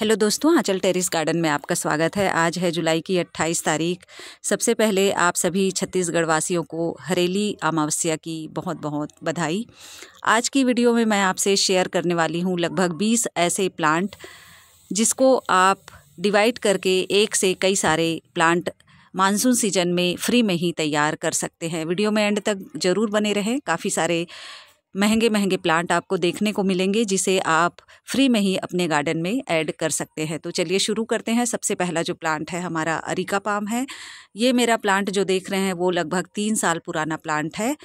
hello दोस्तों आंचल terrace garden में आपका स्वागत है आज है जुलाई की 28 तारीख सबसे पहले आप सभी छत्तीसगढ़ वासियों को हरेली अमावस्या की बहुत बहुत बधाई आज की वीडियो में मैं आपसे शेयर करने वाली हूं लगभग 20 ऐसे प्लांट जिसको आप डिवाइड करके एक से कई सारे प्लांट मानसून सीजन में फ्री में ही तैयार कर सकते हैं वीडियो में एंड तक ज़रूर बने रहें काफ़ी सारे महंगे महंगे प्लांट आपको देखने को मिलेंगे जिसे आप फ्री में ही अपने गार्डन में ऐड कर सकते हैं तो चलिए शुरू करते हैं सबसे पहला जो प्लांट है हमारा अरिका पाम है ये मेरा प्लांट जो देख रहे हैं वो लगभग तीन साल पुराना प्लांट है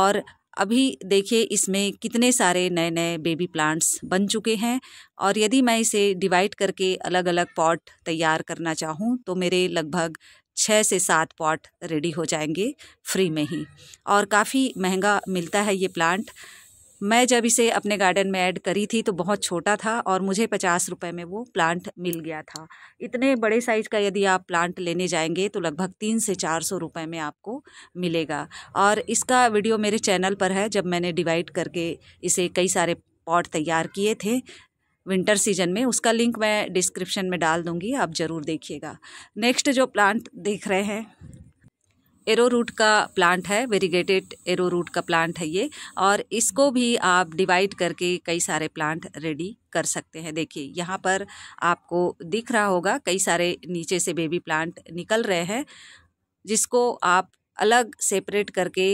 और अभी देखिए इसमें कितने सारे नए नए बेबी प्लांट्स बन चुके हैं और यदि मैं इसे डिवाइड करके अलग अलग पॉट तैयार करना चाहूँ तो मेरे लगभग छः से सात पॉट रेडी हो जाएंगे फ्री में ही और काफ़ी महंगा मिलता है ये प्लांट मैं जब इसे अपने गार्डन में ऐड करी थी तो बहुत छोटा था और मुझे पचास रुपये में वो प्लांट मिल गया था इतने बड़े साइज़ का यदि आप प्लांट लेने जाएंगे तो लगभग तीन से चार सौ रुपये में आपको मिलेगा और इसका वीडियो मेरे चैनल पर है जब मैंने डिवाइड करके इसे कई सारे पॉट तैयार किए थे विंटर सीजन में उसका लिंक मैं डिस्क्रिप्शन में डाल दूँगी आप ज़रूर देखिएगा नेक्स्ट जो प्लांट देख रहे हैं एरो रूट का प्लांट है वेरीगेटेड एरो रूट का प्लांट है ये और इसको भी आप डिवाइड करके कई सारे प्लांट रेडी कर सकते हैं देखिए यहाँ पर आपको दिख रहा होगा कई सारे नीचे से बेबी प्लांट निकल रहे हैं जिसको आप अलग सेपरेट करके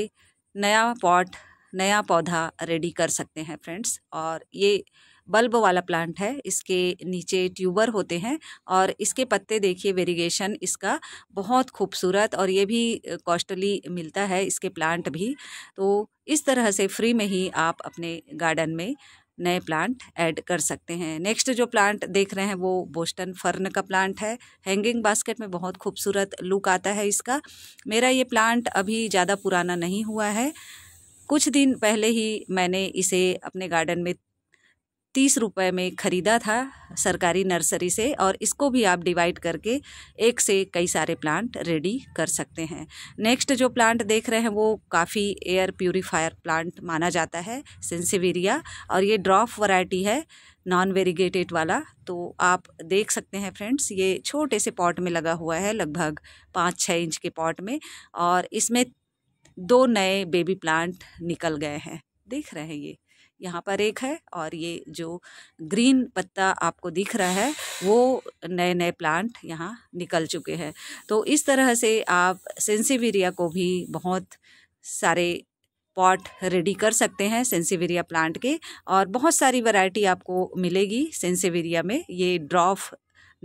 नया पॉट नया पौधा रेडी कर सकते हैं फ्रेंड्स और ये बल्ब वाला प्लांट है इसके नीचे ट्यूबर होते हैं और इसके पत्ते देखिए वेरिगेशन इसका बहुत खूबसूरत और ये भी कॉस्टली मिलता है इसके प्लांट भी तो इस तरह से फ्री में ही आप अपने गार्डन में नए प्लांट ऐड कर सकते हैं नेक्स्ट जो प्लांट देख रहे हैं वो बोस्टन फर्न का प्लांट है हैंगिंग बास्केट में बहुत खूबसूरत लुक आता है इसका मेरा ये प्लांट अभी ज़्यादा पुराना नहीं हुआ है कुछ दिन पहले ही मैंने इसे अपने गार्डन में तीस रुपये में ख़रीदा था सरकारी नर्सरी से और इसको भी आप डिवाइड करके एक से कई सारे प्लांट रेडी कर सकते हैं नेक्स्ट जो प्लांट देख रहे हैं वो काफ़ी एयर प्योरीफायर प्लांट माना जाता है सेंसिवेरिया और ये ड्रॉप वैरायटी है नॉन वेरीगेटेड वाला तो आप देख सकते हैं फ्रेंड्स ये छोटे से पॉट में लगा हुआ है लगभग पाँच छः इंच के पॉट में और इसमें दो नए बेबी प्लांट निकल गए हैं देख रहे हैं ये यहाँ पर एक है और ये जो ग्रीन पत्ता आपको दिख रहा है वो नए नए प्लांट यहाँ निकल चुके हैं तो इस तरह से आप सेंसिविरिया को भी बहुत सारे पॉट रेडी कर सकते हैं सेंसिविरिया प्लांट के और बहुत सारी वैरायटी आपको मिलेगी सेंसिविरिया में ये ड्रॉफ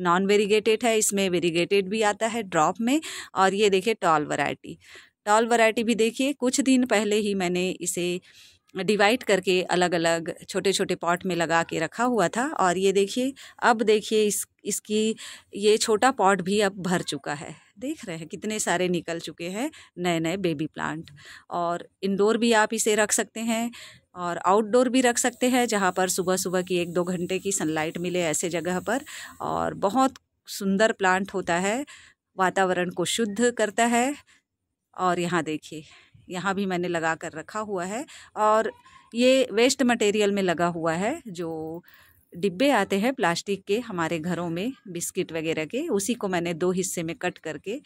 नॉन वेरीगेटेड है इसमें वेरीगेटेड भी आता है ड्रॉप में और ये देखिए टॉल वैरायटी टॉल वैरायटी भी देखिए कुछ दिन पहले ही मैंने इसे डिवाइड करके अलग अलग छोटे छोटे पॉट में लगा के रखा हुआ था और ये देखिए अब देखिए इस इसकी ये छोटा पॉट भी अब भर चुका है देख रहे हैं कितने सारे निकल चुके हैं नए नए बेबी प्लांट और इंडोर भी आप इसे रख सकते हैं और आउटडोर भी रख सकते हैं जहाँ पर सुबह सुबह की एक दो घंटे की सनलाइट मिले ऐसे जगह पर और बहुत सुंदर प्लांट होता है वातावरण को शुद्ध करता है और यहाँ देखिए यहाँ भी मैंने लगा कर रखा हुआ है और ये वेस्ट मटेरियल में लगा हुआ है जो डिब्बे आते हैं प्लास्टिक के हमारे घरों में बिस्किट वगैरह के उसी को मैंने दो हिस्से में कट करके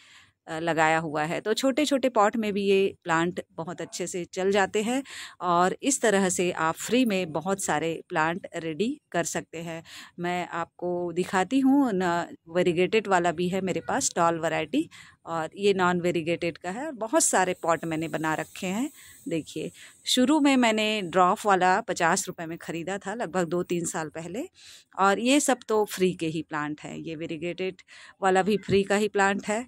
लगाया हुआ है तो छोटे छोटे पॉट में भी ये प्लांट बहुत अच्छे से चल जाते हैं और इस तरह से आप फ्री में बहुत सारे प्लांट रेडी कर सकते हैं मैं आपको दिखाती हूँ न वेरीगेटेड वाला भी है मेरे पास टॉल वैरायटी और ये नॉन वेरीगेटेड का है बहुत सारे पॉट मैंने बना रखे हैं देखिए शुरू में मैंने ड्रॉफ वाला पचास रुपये में ख़रीदा था लगभग दो तीन साल पहले और ये सब तो फ्री के ही प्लांट हैं ये वेरीगेटेड वाला भी फ्री का ही प्लांट है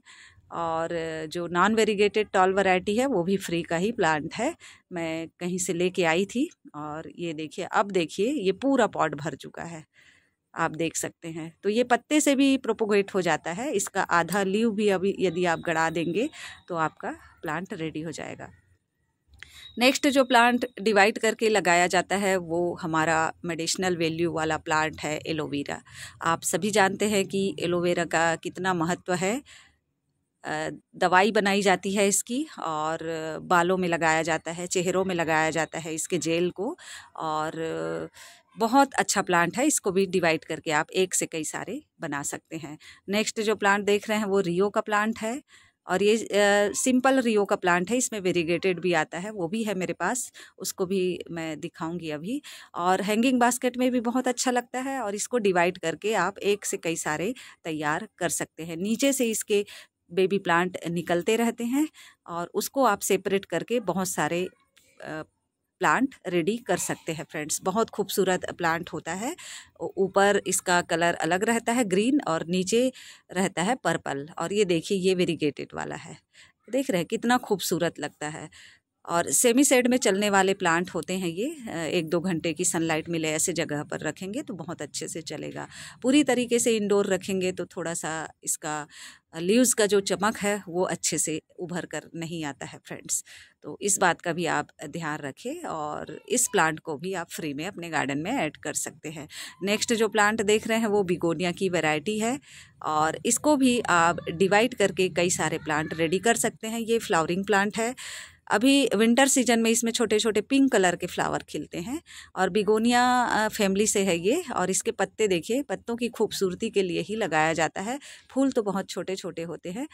और जो नॉन वेरीगेटेड टॉल वैरायटी है वो भी फ्री का ही प्लांट है मैं कहीं से लेके आई थी और ये देखिए अब देखिए ये पूरा पॉट भर चुका है आप देख सकते हैं तो ये पत्ते से भी प्रोपोगेट हो जाता है इसका आधा लीव भी अभी यदि आप गड़ा देंगे तो आपका प्लांट रेडी हो जाएगा नेक्स्ट जो प्लांट डिवाइड करके लगाया जाता है वो हमारा मेडिसिनल वैल्यू वाला प्लांट है एलोवेरा आप सभी जानते हैं कि एलोवेरा का कितना महत्व है दवाई बनाई जाती है इसकी और बालों में लगाया जाता है चेहरों में लगाया जाता है इसके जेल को और बहुत अच्छा प्लांट है इसको भी डिवाइड करके आप एक से कई सारे बना सकते हैं नेक्स्ट जो प्लांट देख रहे हैं वो रियो का प्लांट है और ये आ, सिंपल रियो का प्लांट है इसमें वेरीगेटेड भी आता है वो भी है मेरे पास उसको भी मैं दिखाऊंगी अभी और हैंगिंग बास्केट में भी बहुत अच्छा लगता है और इसको डिवाइड करके आप एक से कई सारे तैयार कर सकते हैं नीचे से इसके बेबी प्लांट निकलते रहते हैं और उसको आप सेपरेट करके बहुत सारे प्लांट रेडी कर सकते हैं फ्रेंड्स बहुत खूबसूरत प्लांट होता है ऊपर इसका कलर अलग रहता है ग्रीन और नीचे रहता है पर्पल और ये देखिए ये वेरीगेटेड वाला है देख रहे हैं कितना खूबसूरत लगता है और सेमी सेड में चलने वाले प्लांट होते हैं ये एक दो घंटे की सनलाइट मिले ऐसे जगह पर रखेंगे तो बहुत अच्छे से चलेगा पूरी तरीके से इंडोर रखेंगे तो थोड़ा सा इसका लीव्स का जो चमक है वो अच्छे से उभर कर नहीं आता है फ्रेंड्स तो इस बात का भी आप ध्यान रखें और इस प्लांट को भी आप फ्री में अपने गार्डन में ऐड कर सकते हैं नेक्स्ट जो प्लांट देख रहे हैं वो बिगोनिया की वैरायटी है और इसको भी आप डिवाइड करके कई सारे प्लांट रेडी कर सकते हैं ये फ्लावरिंग प्लांट है अभी विंटर सीजन में इसमें छोटे छोटे पिंक कलर के फ्लावर खिलते हैं और बिगोनिया फैमिली से है ये और इसके पत्ते देखिए पत्तों की खूबसूरती के लिए ही लगाया जाता है फूल तो बहुत छोटे छोटे होते हैं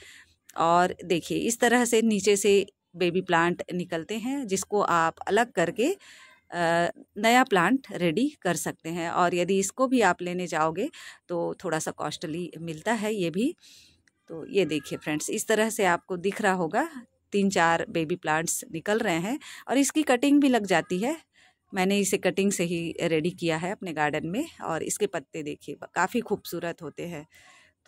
और देखिए इस तरह से नीचे से बेबी प्लांट निकलते हैं जिसको आप अलग करके नया प्लांट रेडी कर सकते हैं और यदि इसको भी आप लेने जाओगे तो थोड़ा सा कॉस्टली मिलता है ये भी तो ये देखिए फ्रेंड्स इस तरह से आपको दिख रहा होगा तीन चार बेबी प्लांट्स निकल रहे हैं और इसकी कटिंग भी लग जाती है मैंने इसे कटिंग से ही रेडी किया है अपने गार्डन में और इसके पत्ते देखिए काफ़ी खूबसूरत होते हैं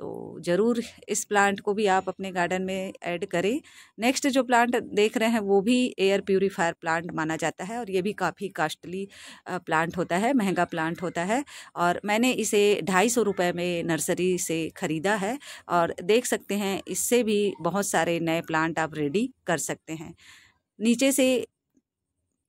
तो ज़रूर इस प्लांट को भी आप अपने गार्डन में ऐड करें नेक्स्ट जो प्लांट देख रहे हैं वो भी एयर प्योरीफायर प्लांट माना जाता है और ये भी काफ़ी कास्टली प्लांट होता है महंगा प्लांट होता है और मैंने इसे ढाई सौ रुपये में नर्सरी से ख़रीदा है और देख सकते हैं इससे भी बहुत सारे नए प्लांट आप रेडी कर सकते हैं नीचे से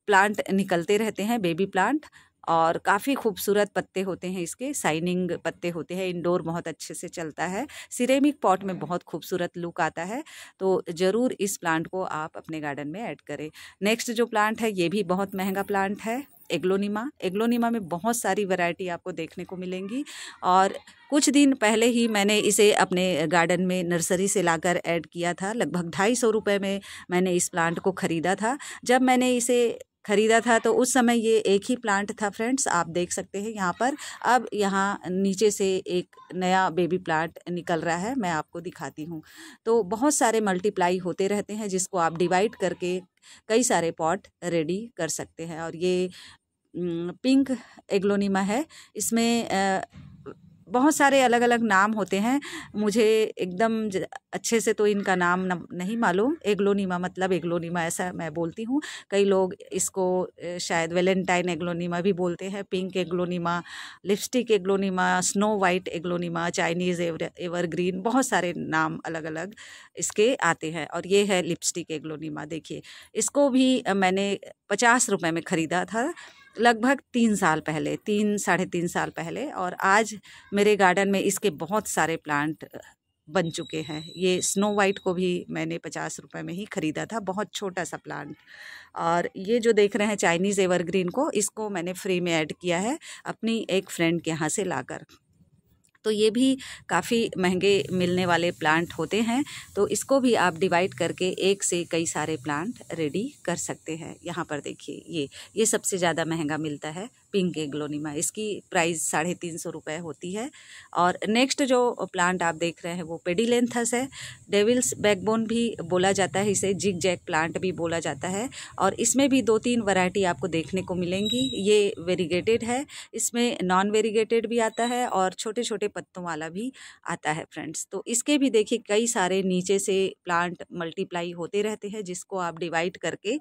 प्लांट निकलते रहते हैं बेबी प्लांट और काफ़ी खूबसूरत पत्ते होते हैं इसके साइनिंग पत्ते होते हैं इंडोर बहुत अच्छे से चलता है सिरेमिक पॉट में बहुत खूबसूरत लुक आता है तो ज़रूर इस प्लांट को आप अपने गार्डन में ऐड करें नेक्स्ट जो प्लांट है ये भी बहुत महंगा प्लांट है एग्लोनिमा एग्लोनिमा में बहुत सारी वैरायटी आपको देखने को मिलेंगी और कुछ दिन पहले ही मैंने इसे अपने गार्डन में नर्सरी से लाकर ऐड किया था लगभग ढाई सौ रुपये में मैंने इस प्लांट को ख़रीदा था जब मैंने इसे ख़रीदा था तो उस समय ये एक ही प्लांट था फ्रेंड्स आप देख सकते हैं यहाँ पर अब यहाँ नीचे से एक नया बेबी प्लांट निकल रहा है मैं आपको दिखाती हूँ तो बहुत सारे मल्टीप्लाई होते रहते हैं जिसको आप डिवाइड करके कई सारे पॉट रेडी कर सकते हैं और ये पिंक एग्लोनीमा है इसमें बहुत सारे अलग अलग नाम होते हैं मुझे एकदम अच्छे से तो इनका नाम न, नहीं मालूम एग्लोनीमा मतलब एग्लोनीमा ऐसा मैं बोलती हूँ कई लोग इसको शायद वेलेंटाइन एग्लोनीमा भी बोलते हैं pink aglaonema lipstick aglaonema snow white aglaonema Chinese ever evergreen बहुत सारे नाम अलग अलग इसके आते हैं और ये है लिपस्टिक एग्लोनीमा देखिए इसको भी मैंने पचास रुपये में ख़रीदा था लगभग तीन साल पहले तीन साढ़े तीन साल पहले और आज मेरे गार्डन में इसके बहुत सारे प्लांट बन चुके हैं ये स्नो वाइट को भी मैंने पचास रुपए में ही ख़रीदा था बहुत छोटा सा प्लांट और ये जो देख रहे हैं चाइनीज़ एवरग्रीन को इसको मैंने फ्री में ऐड किया है अपनी एक फ्रेंड के यहाँ से लाकर तो ये भी काफ़ी महंगे मिलने वाले प्लांट होते हैं तो इसको भी आप डिवाइड करके एक से कई सारे प्लांट रेडी कर सकते हैं यहाँ पर देखिए ये ये सबसे ज़्यादा महंगा मिलता है पिंक एग्लोनिमा इसकी प्राइस साढ़े तीन सौ रुपये होती है और नेक्स्ट जो प्लांट आप देख रहे हैं वो पेडीलेंथस है डेविल्स बैकबोन भी बोला जाता है इसे जिग जैक प्लांट भी बोला जाता है और इसमें भी दो तीन वैरायटी आपको देखने को मिलेंगी ये वेरीगेटेड है इसमें नॉन वेरीगेटेड भी आता है और छोटे छोटे पत्तों वाला भी आता है फ्रेंड्स तो इसके भी देखिए कई सारे नीचे से प्लांट मल्टीप्लाई होते रहते हैं जिसको आप डिवाइड करके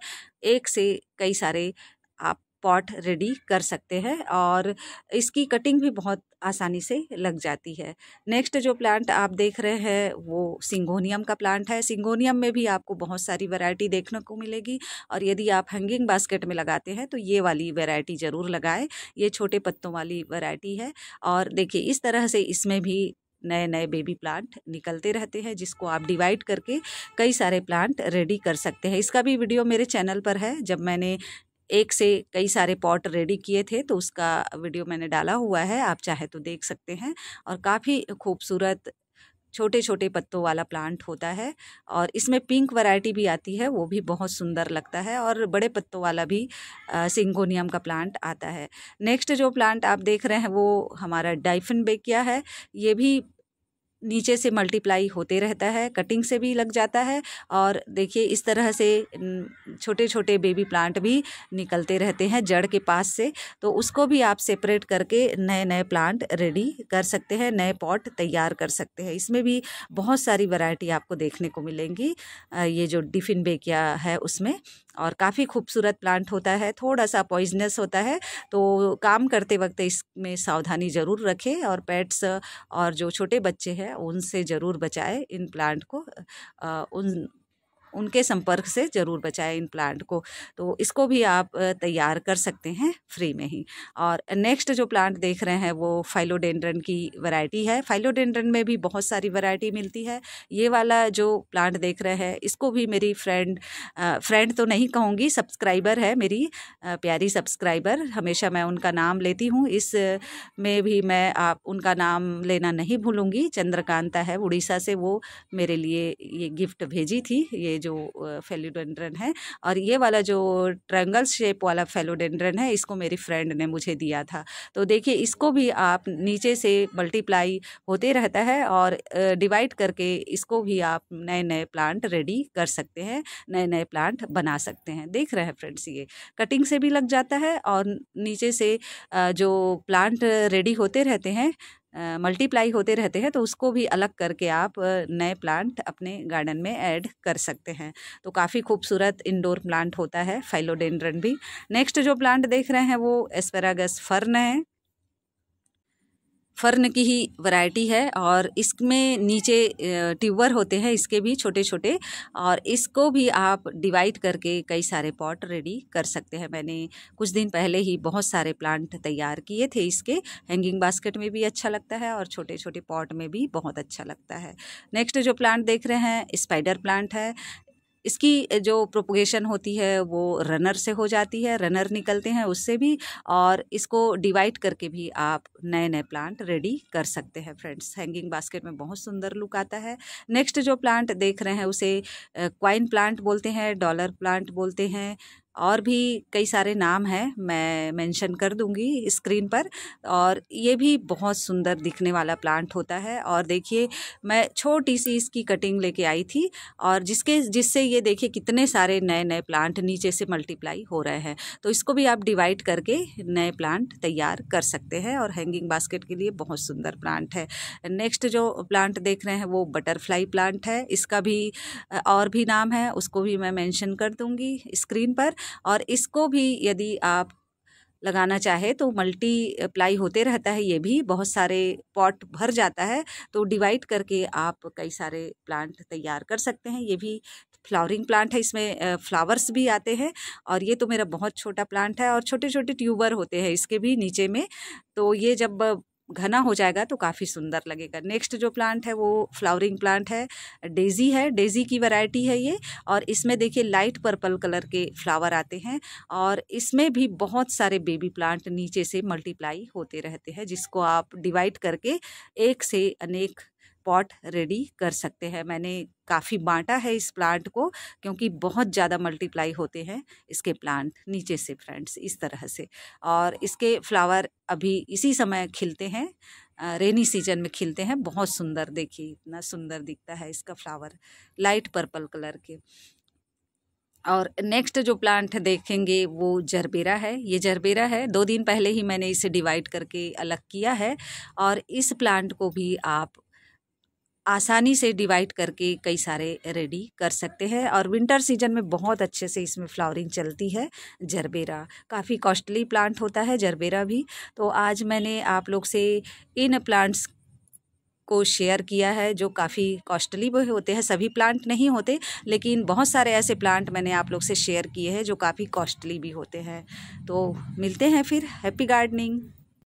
एक से कई सारे आप पॉट रेडी कर सकते हैं और इसकी कटिंग भी बहुत आसानी से लग जाती है नेक्स्ट जो प्लांट आप देख रहे हैं वो सिंगोनियम का प्लांट है सिंगोनियम में भी आपको बहुत सारी वैरायटी देखने को मिलेगी और यदि आप हैंगिंग बास्केट में लगाते हैं तो ये वाली वैरायटी ज़रूर लगाएं ये छोटे पत्तों वाली वैरायटी है और देखिए इस तरह से इसमें भी नए नए बेबी प्लांट निकलते रहते हैं जिसको आप डिवाइड करके कई सारे प्लांट रेडी कर सकते हैं इसका भी वीडियो मेरे चैनल पर है जब मैंने एक से कई सारे पॉट रेडी किए थे तो उसका वीडियो मैंने डाला हुआ है आप चाहे तो देख सकते हैं और काफ़ी खूबसूरत छोटे छोटे पत्तों वाला प्लांट होता है और इसमें पिंक वैरायटी भी आती है वो भी बहुत सुंदर लगता है और बड़े पत्तों वाला भी सिंगोनियम का प्लांट आता है नेक्स्ट जो प्लांट आप देख रहे हैं वो हमारा डाइफिन बेकिया है ये भी नीचे से मल्टीप्लाई होते रहता है कटिंग से भी लग जाता है और देखिए इस तरह से छोटे छोटे बेबी प्लांट भी निकलते रहते हैं जड़ के पास से तो उसको भी आप सेपरेट करके नए नए प्लांट रेडी कर सकते हैं नए पॉट तैयार कर सकते हैं इसमें भी बहुत सारी वैरायटी आपको देखने को मिलेंगी ये जो डिफिन बेकिया है उसमें और काफ़ी खूबसूरत प्लांट होता है थोड़ा सा पॉइजनस होता है तो काम करते वक्त इसमें सावधानी ज़रूर रखें और पेट्स और जो छोटे बच्चे हैं उनसे ज़रूर बचाएं इन प्लांट को उन उनके संपर्क से ज़रूर बचाएं इन प्लांट को तो इसको भी आप तैयार कर सकते हैं फ्री में ही और नेक्स्ट जो प्लांट देख रहे हैं वो फाइलोडेंड्रन की वैरायटी है फाइलोडेंड्रन में भी बहुत सारी वैरायटी मिलती है ये वाला जो प्लांट देख रहे हैं इसको भी मेरी फ्रेंड फ्रेंड तो नहीं कहूँगी सब्सक्राइबर है मेरी प्यारी सब्सक्राइबर हमेशा मैं उनका नाम लेती हूँ इस में भी मैं आप उनका नाम लेना नहीं भूलूँगी चंद्रकांता है उड़ीसा से वो मेरे लिए ये गिफ्ट भेजी थी ये जो फेलोडेंड्रन है और ये वाला जो ट्रैंगल शेप वाला फेलोडेंड्रन है इसको मेरी फ्रेंड ने मुझे दिया था तो देखिए इसको भी आप नीचे से मल्टीप्लाई होते रहता है और डिवाइड करके इसको भी आप नए नए प्लांट रेडी कर सकते हैं नए नए प्लांट बना सकते हैं देख रहे हैं फ्रेंड्स ये कटिंग से भी लग जाता है और नीचे से जो प्लांट रेडी होते रहते हैं मल्टीप्लाई होते रहते हैं तो उसको भी अलग करके आप नए प्लांट अपने गार्डन में ऐड कर सकते हैं तो काफ़ी खूबसूरत इंडोर प्लांट होता है फाइलोडेंड्रन भी नेक्स्ट जो प्लांट देख रहे हैं वो एस्पेरागस फर्न है फर्न की ही वैरायटी है और इसमें नीचे ट्यूबर होते हैं इसके भी छोटे छोटे और इसको भी आप डिवाइड करके कई सारे पॉट रेडी कर सकते हैं मैंने कुछ दिन पहले ही बहुत सारे प्लांट तैयार किए थे इसके हैंगिंग बास्केट में भी अच्छा लगता है और छोटे छोटे पॉट में भी बहुत अच्छा लगता है नेक्स्ट जो प्लांट देख रहे हैं स्पाइडर प्लांट है इसकी जो प्रोपोगेशन होती है वो रनर से हो जाती है रनर निकलते हैं उससे भी और इसको डिवाइड करके भी आप नए नए प्लांट रेडी कर सकते हैं फ्रेंड्स हैंगिंग बास्केट में बहुत सुंदर लुक आता है नेक्स्ट जो प्लांट देख रहे हैं उसे क्वाइन प्लांट बोलते हैं डॉलर प्लांट बोलते हैं और भी कई सारे नाम हैं मैं मेंशन कर दूंगी स्क्रीन पर और ये भी बहुत सुंदर दिखने वाला प्लांट होता है और देखिए मैं छोटी सी इसकी कटिंग लेके आई थी और जिसके जिससे ये देखिए कितने सारे नए नए प्लांट नीचे से मल्टीप्लाई हो रहे हैं तो इसको भी आप डिवाइड करके नए प्लांट तैयार कर सकते हैं और हैंगिंग बास्केट के लिए बहुत सुंदर प्लांट है नेक्स्ट जो प्लांट देख रहे हैं वो बटरफ्लाई प्लांट है इसका भी और भी नाम है उसको भी मैं मैंशन कर दूँगी स्क्रीन पर और इसको भी यदि आप लगाना चाहे तो मल्टी प्लाई होते रहता है ये भी बहुत सारे पॉट भर जाता है तो डिवाइड करके आप कई सारे प्लांट तैयार कर सकते हैं ये भी फ्लावरिंग प्लांट है इसमें फ्लावर्स भी आते हैं और ये तो मेरा बहुत छोटा प्लांट है और छोटे छोटे ट्यूबर होते हैं इसके भी नीचे में तो ये जब घना हो जाएगा तो काफ़ी सुंदर लगेगा नेक्स्ट जो प्लांट है वो फ्लावरिंग प्लांट है डेजी है डेजी की वैरायटी है ये और इसमें देखिए लाइट पर्पल कलर के फ्लावर आते हैं और इसमें भी बहुत सारे बेबी प्लांट नीचे से मल्टीप्लाई होते रहते हैं जिसको आप डिवाइड करके एक से अनेक पॉट रेडी कर सकते हैं मैंने काफ़ी बांटा है इस प्लांट को क्योंकि बहुत ज़्यादा मल्टीप्लाई होते हैं इसके प्लांट नीचे से फ्रेंड्स इस तरह से और इसके फ्लावर अभी इसी समय खिलते हैं रेनी सीजन में खिलते हैं बहुत सुंदर देखिए इतना सुंदर दिखता है इसका फ्लावर लाइट पर्पल कलर के और नेक्स्ट जो प्लांट देखेंगे वो जरबेरा है ये जरबेरा है दो दिन पहले ही मैंने इसे डिवाइड करके अलग किया है और इस प्लांट को भी आप आसानी से डिवाइड करके कई सारे रेडी कर सकते हैं और विंटर सीजन में बहुत अच्छे से इसमें फ्लावरिंग चलती है जरबेरा काफ़ी कॉस्टली प्लांट होता है जरबेरा भी तो आज मैंने आप लोग से इन प्लांट्स को शेयर किया है जो काफ़ी कॉस्टली भी होते हैं सभी प्लांट नहीं होते लेकिन बहुत सारे ऐसे प्लांट मैंने आप लोग से शेयर किए हैं जो काफ़ी कॉस्टली भी होते हैं तो मिलते हैं फिर हैप्पी गार्डनिंग